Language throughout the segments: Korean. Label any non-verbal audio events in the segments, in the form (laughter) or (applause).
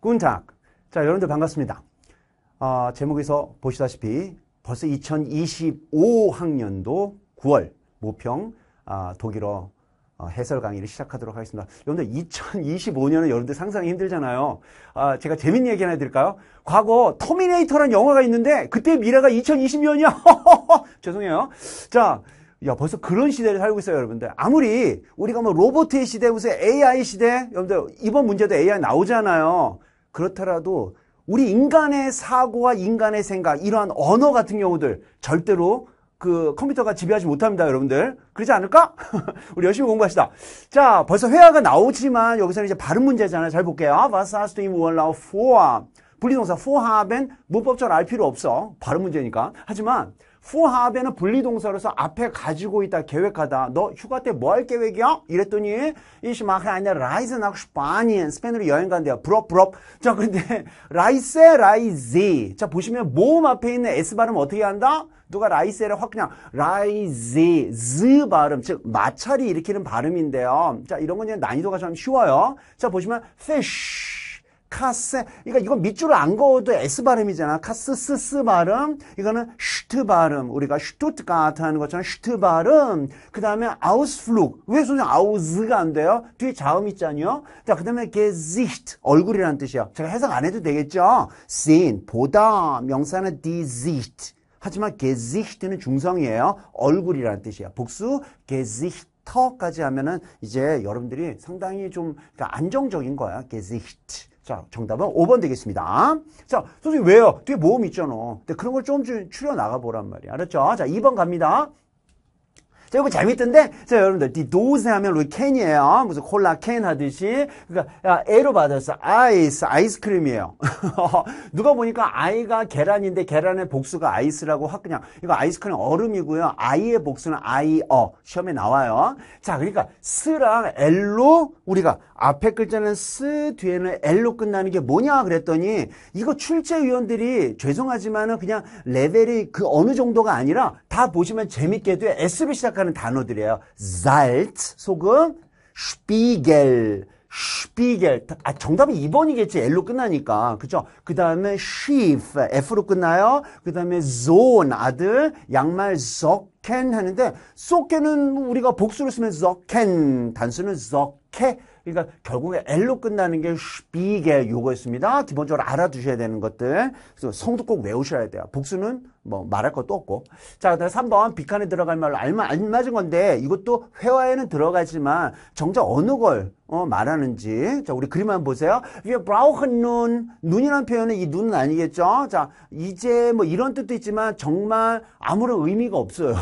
꾼탁. 자, 여러분들 반갑습니다. 어, 제목에서 보시다시피 벌써 2025학년도 9월 모평 어, 독일어 어, 해설 강의를 시작하도록 하겠습니다. 여러분들 2025년은 여러분들 상상이 힘들잖아요. 아, 제가 재밌는 얘기 하나 해드릴까요? 과거 터미네이터라는 영화가 있는데 그때 미래가 2020년이야. (laughs) 죄송해요. 자, 야 벌써 그런 시대를 살고 있어요, 여러분들. 아무리 우리가 뭐 로봇의 시대, 무슨 AI 시대, 여러분들 이번 문제도 AI 나오잖아요. 그렇더라도 우리 인간의 사고와 인간의 생각, 이러한 언어 같은 경우들 절대로 그 컴퓨터가 지배하지 못합니다, 여러분들. 그러지 않을까? (laughs) 우리 열심히 공부합시다. 자, 벌써 회화가 나오지만 여기서는 이제 발음 문제잖아요. 잘 볼게요. Was hast du im 분리동사 for 문법적으로 알 필요 없어. 발음 문제니까. 하지만 후하베는 분리동사로서 앞에 가지고 있다, 계획하다. 너 휴가 때 뭐 할 계획이야? 이랬더니 이시 마크 아니야 라이즈 나 스파니엔 스페인으로 여행 간대요. 부럽 부럽. 자, 근데 (laughs) 라이세 라이지. 자, 보시면 모음 앞에 있는 s 발음 어떻게 한다? 누가 라이세를 확 그냥 라이지 즈 발음 즉 마찰이 일으키는 발음인데요. 자, 이런 건 이제 난이도가 좀 쉬워요. 자, 보시면 fish 카세 그러니까 이건 밑줄을 안 그어도 S 발음이잖아. 카스스스 발음. 이거는 슈트 발음 우리가 슈투트가트 하는 것처럼 슈트 발음 그 다음에 아우스플룩 왜 선생 아우즈가 안 돼요? 뒤에 자음 있잖요 자그 다음에 게지트 얼굴이라는 뜻이에요 제가 해석 안 해도 되겠죠? 씬 보다 명사는 디지트 하지만 게지트는 중성이에요 얼굴이라는 뜻이에요 복수 게지터까지 하면은 이제 여러분들이 상당히 좀 그러니까 안정적인 거야 게지트 자, 정답은 5번 되겠습니다. 자, 선생님, 왜요? 뒤에 모음 있잖아. 근데 그런 걸 좀줄여 나가보란 말이야. 알았죠? 자, 2번 갑니다. 자, 이거 재밌던데? 자, 여러분들, 이 도즈 하면 우리 캔이에요. 무슨 콜라 캔 하듯이. 그러니까, 애로 받았어. 아이스, 아이스크림이에요. (laughs) 누가 보니까 아이가 계란인데 계란의 복수가 아이스라고 확 그냥, 이거 아이스크림 얼음이고요. 아이의 복수는 아이, 어. 시험에 나와요. 자, 그러니까, 스랑 엘로 우리가 앞에 글자는 스, 뒤에는 엘로 끝나는 게 뭐냐 그랬더니, 이거 출제위원들이 죄송하지만은 그냥 레벨이 그 어느 정도가 아니라 다 보시면 재밌게도 S로 시작하는 단어들이에요. Salz, 소금, Spiegel, Spiegel. 아, 정답은 2번이겠지. L로 끝나니까. 그죠? 그 다음에 Schief, F로 끝나요. 그 다음에 Sohn, 아들, 양말 Socken 하는데, Socken은 우리가 복수로 쓰면 Socken, 단수는 Sock. 케 그러니까 결국에 엘로 끝나는 게 슈비게 요거였습니다. 기본적으로 알아두셔야 되는 것들. 그래서 성도 꼭 외우셔야 돼요. 복수는 뭐 말할 것도 없고. 자, 그다음 3번 비칸에 들어갈 말로 알마 안 맞은 건데 이것도 회화에는 들어가지만 정작 어느 걸 어, 말하는지. 자, 우리 그림 한번 보세요. 위에 브라우큰 눈, 눈이라는 표현은 이 눈은 아니겠죠? 자, 이제 뭐 이런 뜻도 있지만 정말 아무런 의미가 없어요.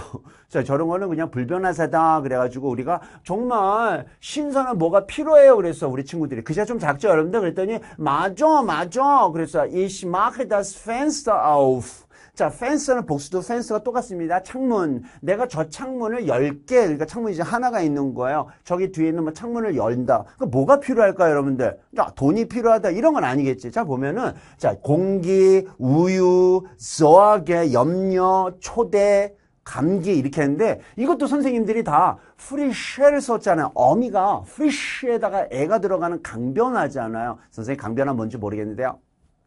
그래서 저런 거는 그냥 불변화사다 그래가지고 우리가 정말 신선한 뭐가 필요해요 그래서 우리 친구들이 그제 좀 작죠 여러분들 그랬더니 맞아 맞아 그래서 ich mache das Fenster auf 자, 펜스는 복수도 펜스가 똑같습니다. 창문. 내가 저 창문을 열0개 그러니까 창문이 제 하나가 있는 거예요. 저기 뒤에 있는 뭐 창문을 열다. 그 뭐가 필요할까요, 여러분들? 자, 돈이 필요하다. 이런 건 아니겠지. 자, 보면은, 자, 공기, 우유, 소하게, 염려, 초대, 감기 이렇게 했는데 이것도 선생님들이 다 프리쉐를 썼잖아요. 어미가 프리쉐에다가 애가 들어가는 강변하잖아요. 선생님 강변화 뭔지 모르겠는데요.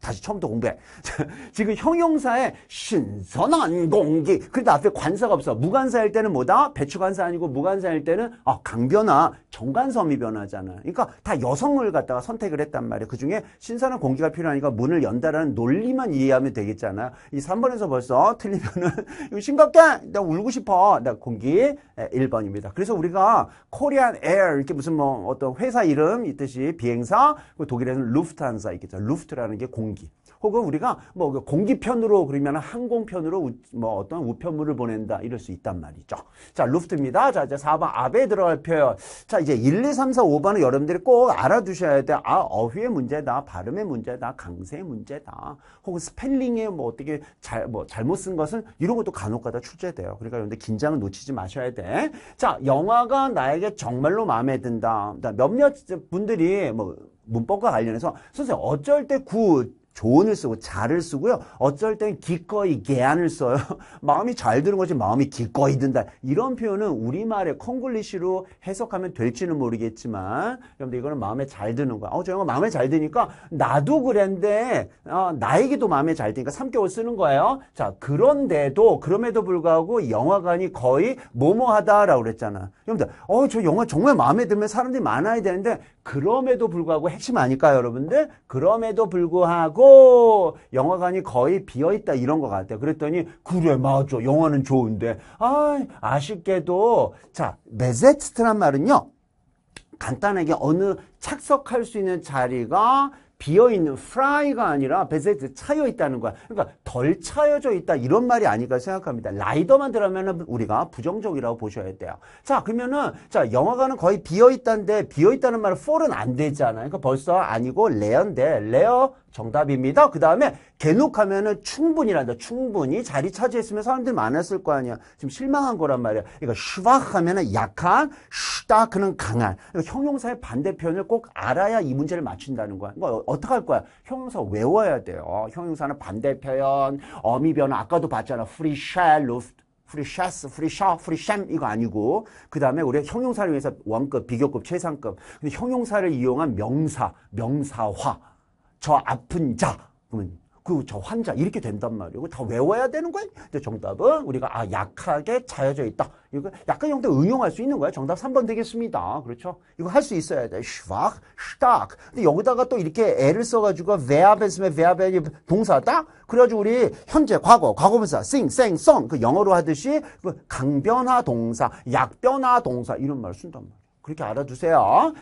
다시 처음부터 공부해. (laughs) 지금 형용사에 신선한 공기. 그래도 앞에 관사가 없어. 무관사일 때는 뭐다? 배추관사 아니고 무관사일 때는 아, 강변화, 정관섬이 변하잖아 그러니까 다 여성을 갖다가 선택을 했단 말이야. 그중에 신선한 공기가 필요하니까 문을 연다라는 논리만 이해하면 되겠잖아. 이 3번에서 벌써 틀리면은 (laughs) 이거 심각해. 나 울고 싶어. 나 공기 1번입니다. 그래서 우리가 코리안 에어 이렇게 무슨 뭐 어떤 회사 이름 있듯이 비행사 그 독일에는 루프트한사 있겠죠. 루프트라는 게 공기 비행기 혹은 우리가 뭐 그 공기편으로 그러면 항공편으로 우, 뭐 어떤 우편물을 보낸다 이럴 수 있단 말이죠. 자, 루프트입니다. 자, 이제 4번 아베 들어갈 표현. 자, 이제 1, 2, 3, 4, 5번은 여러분들이 꼭 알아두셔야 돼. 아, 어휘의 문제다. 발음의 문제다. 강세의 문제다. 혹은 스펠링에 뭐 어떻게 잘, 뭐 잘못 쓴 것은 이런 것도 간혹 가다 출제돼요. 그러니까 여러분들 긴장을 놓치지 마셔야 돼. 자, 영화가 나에게 정말로 마음에 든다. 몇몇 분들이 뭐 문법과 관련해서 선생님 어쩔 때 굿, 조언을 쓰고 잘을 쓰고요. 어쩔 땐 기꺼이 개안을 써요. (laughs) 마음이 잘 드는 거지 마음이 기꺼이 든다. 이런 표현은 우리말의 콩글리시로 해석하면 될지는 모르겠지만 여러분들 이거는 마음에 잘 드는 거야. 어, 저 영어 마음에 잘 드니까 나도 그랬는데 어, 나에게도 마음에 잘 드니까 3개월 쓰는 거예요. 자, 그런데도 그럼에도 불구하고 영화관이 거의 뭐뭐하다라고 그랬잖아. 여러분들 어, 저 영화 정말 마음에 들면 사람들이 많아야 되는데 그럼에도 불구하고 핵심 아닐까요, 여러분들? 그럼에도 불구하고 없고 영화관이 거의 비어있다 이런 것 같아요. 그랬더니 그래 맞아 영화는 좋은데 아 아쉽게도 자 메제트란 말은요 간단하게 어느 착석할 수 있는 자리가 비어있는 프라이가 아니라 베세트 차여있다는 거야. 그러니까 덜 차여져 있다 이런 말이 아닐까 생각합니다. 라이더만 들으면 우리가 부정적이라고 보셔야 돼요. 자 그러면은 자 영화관은 거의 비어있다는데 비어있다는 말은 폴은 안 되잖아요. 그러니까 벌써 아니고 레어인데 레어 정답입니다. 그 다음에 개녹하면은 충분이란다. 충분히 자리 차지했으면 사람들이 많았을 거 아니야. 지금 실망한 거란 말이야. 그러니까 슈박 하면은 약한, 슈다크는 강한. 그러니까 형용사의 반대편을 꼭 알아야 이 문제를 맞춘다는 거야. 그러 그러니까 어떻게 할 거야? 형용사 외워야 돼요. 형용사는 반대표현, 어미변화 아까도 봤잖아. 프리쉘, 루프트. 프리샤스, 프리샤, 프리샴 이거 아니고 그 다음에 우리 가 형용사를 위해서 원급, 비교급, 최상급 근데 형용사를 이용한 명사, 명사화 저 아픈 자 그러면 그저 환자 이렇게 된단 말이에요. 다 외워야 되는 거예요. 근데 정답은 우리가 아 약하게 자여져 있다. 이거 약간 형태 응용할 수 있는 거예요. 정답 3번 되겠습니다. 그렇죠? 이거 할 수 있어야 돼. schwach, stark. 근데 여기다가 또 이렇게 애를 써가지고 verb 했으면 verb 동사다. 그래가지고 우리 현재, 과거, 과거분사, sing, sang, song 그 영어로 하듯이 그 강변화 동사, 약변화 동사 이런 말을 쓴단 말이에요. 그렇게 알아두세요.